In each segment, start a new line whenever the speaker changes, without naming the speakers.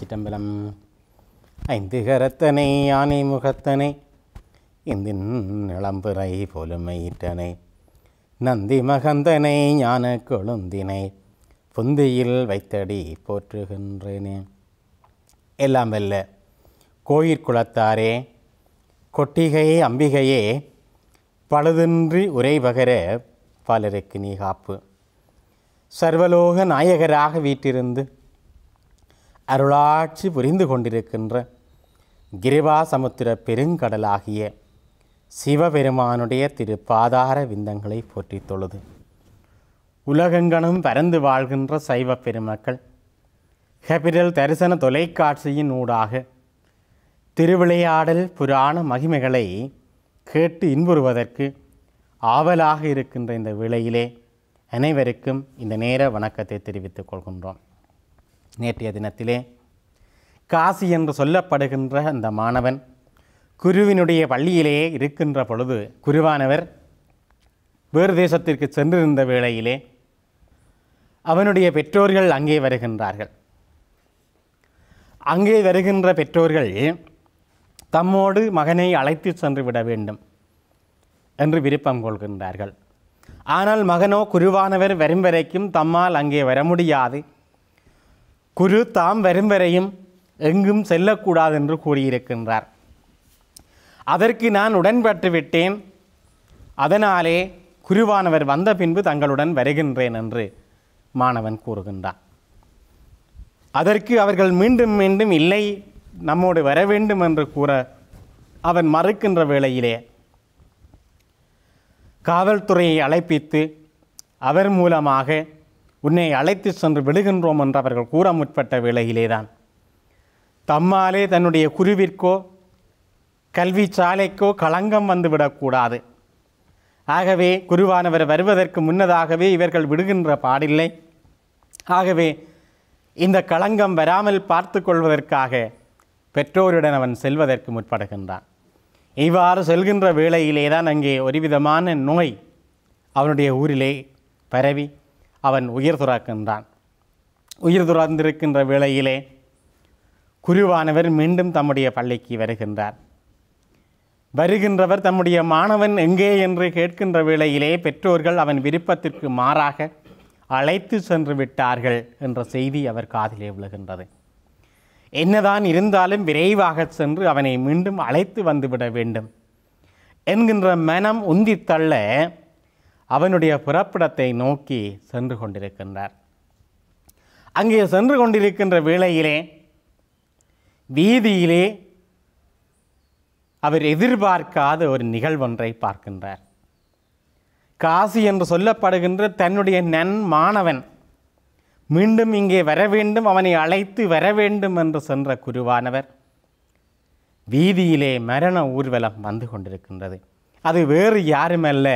சிற்றம்பலம் ஐந்து கரத்தனை யானை முகத்தனை இந்தின் இளம்புரை பொலுமையிட்டனை நந்தி மகந்தனை ஞான கொழுந்தினை புந்தியில் வைத்தடி போற்றுகின்றேனே எல்லாம் வெல்ல கோயிற்குளத்தாரே கொட்டிகை அம்பிகையே பழுதின்றி உரை பகர பலருக்கு நீ காப்பு சர்வலோக நாயகராக வீட்டிருந்து அருளாட்சி புரிந்து கொண்டிருக்கின்ற கிரிவாசமுத்திர பெருங்கடலாகிய சிவபெருமானுடைய திருப்பாதார விந்தங்களை போற்றி தொழுது உலகெங்கனும் பரந்து வாழ்கின்ற சைவ பெருமக்கள் ஹெபிரல் தரிசன தொலைக்காட்சியின் ஊடாக திருவிளையாடல் புராண மகிமைகளை கேட்டு இன்புறுவதற்கு ஆவலாக இருக்கின்ற இந்த விலையிலே அனைவருக்கும் இந்த நேர வணக்கத்தை தெரிவித்துக் கொள்கின்றோம் நேற்றைய தினத்திலே காசி என்று சொல்லப்படுகின்ற அந்த மாணவன் குருவினுடைய பள்ளியிலேயே இருக்கின்ற பொழுது குருவானவர் வேறு தேசத்திற்கு சென்றிருந்த வேளையிலே அவனுடைய பெற்றோர்கள் அங்கே வருகின்றார்கள் அங்கே வருகின்ற பெற்றோர்கள் தம்மோடு மகனை அழைத்து சென்று விட வேண்டும் என்று விருப்பம் கொள்கின்றார்கள் ஆனால் மகனோ குருவானவர் வரும் வரைக்கும் தம்மால் அங்கே வர முடியாது குரு தாம் வரும் வரையும் எங்கும் செல்லக்கூடாது என்று கூறியிருக்கின்றார் அதற்கு நான் உடன்பட்டு விட்டேன் அதனாலே குருவானவர் வந்த பின்பு தங்களுடன் வருகின்றேன் என்று மாணவன் கூறுகின்றான் அதற்கு அவர்கள் மீண்டும் மீண்டும் இல்லை நம்மோடு வர வேண்டும் என்று கூற அவன் மறுக்கின்ற வேளையிலே காவல்துறையை அழைப்பித்து அவர் மூலமாக உன்னை அழைத்து சென்று விடுகின்றோம் என்று அவர்கள் கூற முற்பட்ட வேளையிலேதான் தம்மாலே தன்னுடைய குருவிற்கோ கல்வி சாலைக்கோ களங்கம் வந்துவிடக்கூடாது ஆகவே குருவானவர் வருவதற்கு முன்னதாகவே இவர்கள் விடுகின்ற பாடில்லை ஆகவே இந்த களங்கம் வராமல் பார்த்து கொள்வதற்காக பெற்றோருடன் அவன் செல்வதற்கு முற்படுகின்றான் இவ்வாறு செல்கின்ற வேளையிலே தான் அங்கே ஒருவிதமான நோய் அவனுடைய ஊரிலே பரவி அவன் உயிர் துறக்கின்றான் உயிர் துறந்திருக்கின்ற வேளையிலே குருவானவர் மீண்டும் தம்முடைய பள்ளிக்கு வருகின்றார் வருகின்றவர் தம்முடைய மாணவன் எங்கே என்று கேட்கின்ற வேளையிலே பெற்றோர்கள் அவன் விருப்பத்திற்கு மாறாக அழைத்து சென்று விட்டார்கள் என்ற செய்தி அவர் காதிலே விழுகின்றது என்னதான் இருந்தாலும் விரைவாக சென்று அவனை மீண்டும் அழைத்து வந்துவிட வேண்டும் என்கின்ற மனம் உந்தித்தள்ள அவனுடைய புறப்படத்தை நோக்கி சென்று கொண்டிருக்கின்றார் அங்கே சென்று கொண்டிருக்கின்ற வேளையிலே வீதியிலே அவர் எதிர்பார்க்காத ஒரு நிகழ்வொன்றை பார்க்கின்றார் காசி என்று சொல்லப்படுகின்ற தன்னுடைய நன் மாணவன் மீண்டும் இங்கே வர வேண்டும் அவனை அழைத்து வர வேண்டும் என்று சென்ற குருவானவர் வீதியிலே மரண ஊர்வலம் வந்து கொண்டிருக்கின்றது அது வேறு யாருமல்ல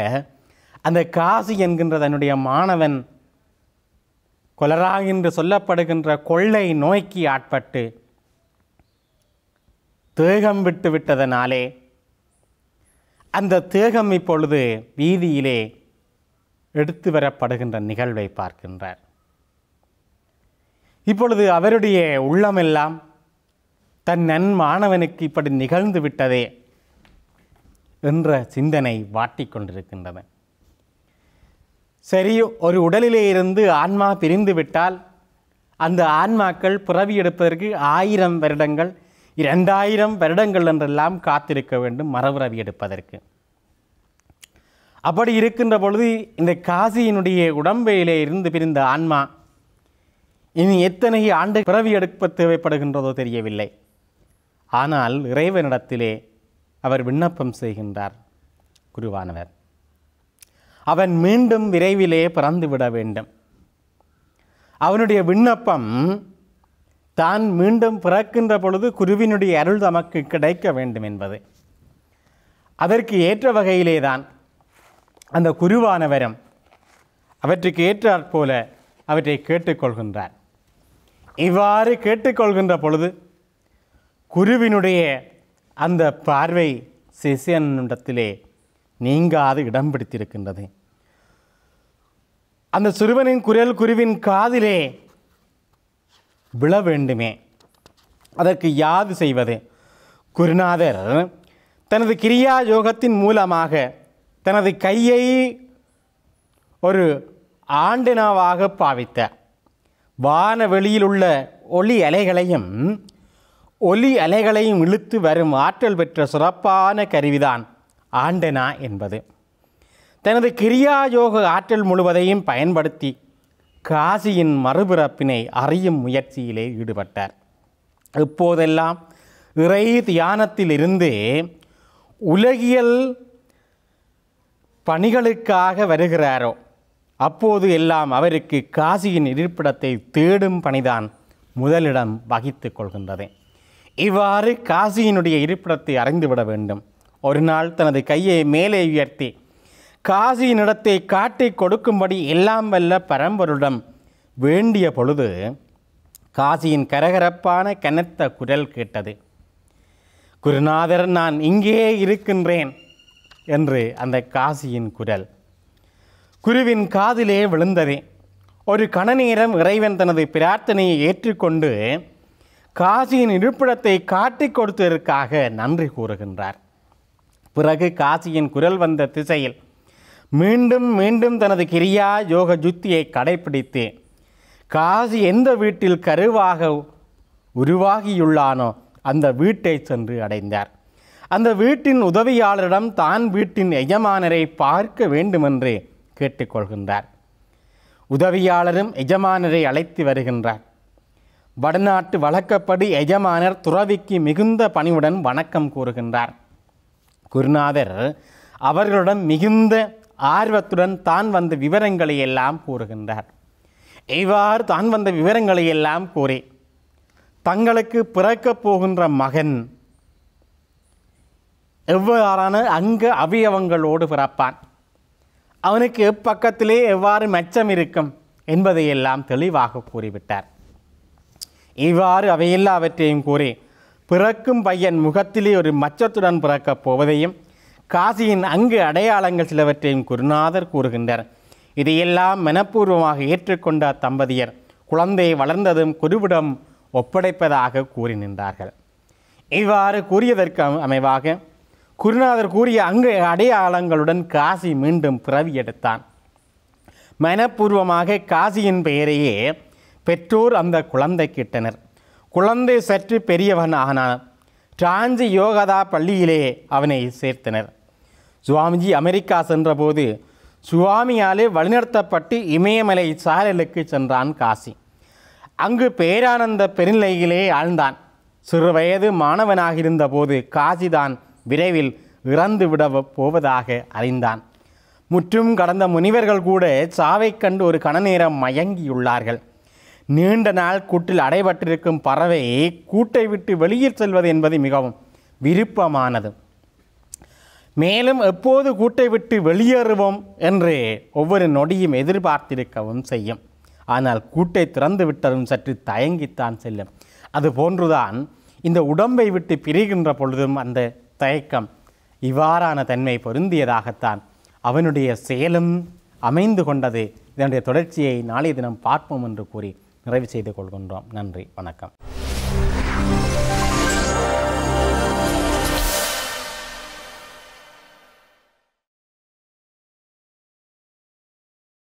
அந்த காசி என்கின்ற தன்னுடைய மாணவன் கொலரா என்று சொல்லப்படுகின்ற கொள்ளை நோய்க்கு ஆட்பட்டு தேகம் விட்டு விட்டதனாலே அந்த தேகம் இப்பொழுது வீதியிலே எடுத்து வரப்படுகின்ற நிகழ்வை பார்க்கின்றார் இப்பொழுது அவருடைய உள்ளமெல்லாம் தன் நன் மாணவனுக்கு இப்படி நிகழ்ந்து விட்டதே என்ற சிந்தனை வாட்டிக்கொண்டிருக்கின்றன சரி ஒரு உடலிலே இருந்து ஆன்மா பிரிந்து விட்டால் அந்த ஆன்மாக்கள் பிறவி எடுப்பதற்கு ஆயிரம் வருடங்கள் இரண்டாயிரம் வருடங்கள் என்றெல்லாம் காத்திருக்க வேண்டும் மரபுறவி எடுப்பதற்கு அப்படி இருக்கின்ற பொழுது இந்த காசியினுடைய உடம்பையிலே இருந்து பிரிந்த ஆன்மா இனி எத்தனை ஆண்டு பிறவி எடுப்ப தேவைப்படுகின்றதோ தெரியவில்லை ஆனால் இறைவனிடத்திலே அவர் விண்ணப்பம் செய்கின்றார் குருவானவர் அவன் மீண்டும் விரைவிலே பிறந்துவிட வேண்டும் அவனுடைய விண்ணப்பம் தான் மீண்டும் பிறக்கின்ற பொழுது குருவினுடைய அருள் தமக்கு கிடைக்க வேண்டும் என்பது அதற்கு ஏற்ற வகையிலே தான் அந்த குருவானவரும் அவற்றுக்கு ஏற்றாற் போல அவற்றை கேட்டுக்கொள்கின்றார் இவ்வாறு கேட்டுக்கொள்கின்ற பொழுது குருவினுடைய அந்த பார்வை சிசியனிடத்திலே நீங்காது இடம் பிடித்திருக்கின்றது அந்த சிறுவனின் குரல் குருவின் காதிலே விழ வேண்டுமே அதற்கு யாது செய்வது குருநாதர் தனது கிரியா யோகத்தின் மூலமாக தனது கையை ஒரு ஆண்டனாவாக பாவித்த வானவெளியில் உள்ள ஒளி அலைகளையும் ஒலி அலைகளையும் இழுத்து வரும் ஆற்றல் பெற்ற சிறப்பான கருவிதான் ஆண்டனா என்பது தனது கிரியாயோக ஆற்றல் முழுவதையும் பயன்படுத்தி காசியின் மறுபிறப்பினை அறியும் முயற்சியிலே ஈடுபட்டார் இப்போதெல்லாம் இறை தியானத்திலிருந்து உலகியல் பணிகளுக்காக வருகிறாரோ அப்போது எல்லாம் அவருக்கு காசியின் இருப்பிடத்தை தேடும் பணிதான் முதலிடம் வகித்து கொள்கின்றது இவ்வாறு காசியினுடைய இருப்பிடத்தை அறிந்துவிட வேண்டும் ஒரு நாள் தனது கையை மேலே உயர்த்தி இடத்தை காட்டி கொடுக்கும்படி எல்லாம் வல்ல பரம்பருடம் வேண்டிய பொழுது காசியின் கரகரப்பான கனத்த குரல் கேட்டது குருநாதர் நான் இங்கே இருக்கின்றேன் என்று அந்த காசியின் குரல் குருவின் காதிலே விழுந்தது ஒரு கணநேரம் இறைவன் தனது பிரார்த்தனையை ஏற்றுக்கொண்டு காசியின் இருப்பிடத்தை காட்டிக் கொடுத்ததற்காக நன்றி கூறுகின்றார் பிறகு காசியின் குரல் வந்த திசையில் மீண்டும் மீண்டும் தனது கிரியா யோக யுத்தியை கடைபிடித்து காசி எந்த வீட்டில் கருவாக உருவாகியுள்ளானோ அந்த வீட்டை சென்று அடைந்தார் அந்த வீட்டின் உதவியாளரிடம் தான் வீட்டின் எஜமானரை பார்க்க வேண்டுமென்று கேட்டுக்கொள்கின்றார் உதவியாளரும் எஜமானரை அழைத்து வருகின்றார் வடநாட்டு வழக்கப்படி எஜமானர் துறவிக்கு மிகுந்த பணிவுடன் வணக்கம் கூறுகின்றார் குருநாதர் அவர்களுடன் மிகுந்த ஆர்வத்துடன் தான் வந்த விவரங்களை எல்லாம் கூறுகின்றார் இவ்வாறு தான் வந்த விவரங்களை எல்லாம் கூறி தங்களுக்கு பிறக்கப் போகின்ற மகன் எவ்வாறான அங்கு அவயவங்களோடு பிறப்பான் அவனுக்கு எப்பக்கத்திலே எவ்வாறு மெச்சம் இருக்கும் என்பதையெல்லாம் தெளிவாக கூறிவிட்டார் இவ்வாறு அவையெல்லாவற்றையும் கூறி பிறக்கும் பையன் முகத்திலே ஒரு மச்சத்துடன் பிறக்கப் போவதையும் காசியின் அங்கு அடையாளங்கள் சிலவற்றையும் குருநாதர் கூறுகின்றார் இதையெல்லாம் மனப்பூர்வமாக ஏற்றுக்கொண்ட தம்பதியர் குழந்தை வளர்ந்ததும் குருவிடம் ஒப்படைப்பதாக கூறி நின்றார்கள் இவ்வாறு கூறியதற்கு அமைவாக குருநாதர் கூறிய அங்கு அடையாளங்களுடன் காசி மீண்டும் பிறவி எடுத்தான் மனப்பூர்வமாக காசியின் பெயரையே பெற்றோர் அந்த குழந்தை கிட்டனர் குழந்தை சற்று பெரியவன் ஆனான் டிரான்சி யோகதா பள்ளியிலே அவனை சேர்த்தனர் சுவாமிஜி அமெரிக்கா சென்றபோது சுவாமியாலே வழிநடத்தப்பட்டு இமயமலை சாலலுக்கு சென்றான் காசி அங்கு பேரானந்த பெருநிலையிலே ஆழ்ந்தான் சிறு வயது மாணவனாக இருந்தபோது காசிதான் விரைவில் இறந்து விட போவதாக அறிந்தான் முற்றும் கடந்த முனிவர்கள் கூட சாவை கண்டு ஒரு கணநேரம் மயங்கியுள்ளார்கள் நீண்ட நாள் கூட்டில் அடைபட்டிருக்கும் பறவை கூட்டை விட்டு வெளியில் செல்வது என்பது மிகவும் விருப்பமானது மேலும் எப்போது கூட்டை விட்டு வெளியேறுவோம் என்று ஒவ்வொரு நொடியும் எதிர்பார்த்திருக்கவும் செய்யும் ஆனால் கூட்டை திறந்து விட்டதும் சற்று தயங்கித்தான் செல்லும் அது போன்றுதான் இந்த உடம்பை விட்டு பிரிகின்ற பொழுதும் அந்த தயக்கம் இவ்வாறான தன்மை பொருந்தியதாகத்தான் அவனுடைய செயலும் அமைந்து கொண்டது இதனுடைய தொடர்ச்சியை நாளைய தினம் பார்ப்போம் என்று கூறி நிறைவு செய்து கொள்கின்றோம் நன்றி வணக்கம்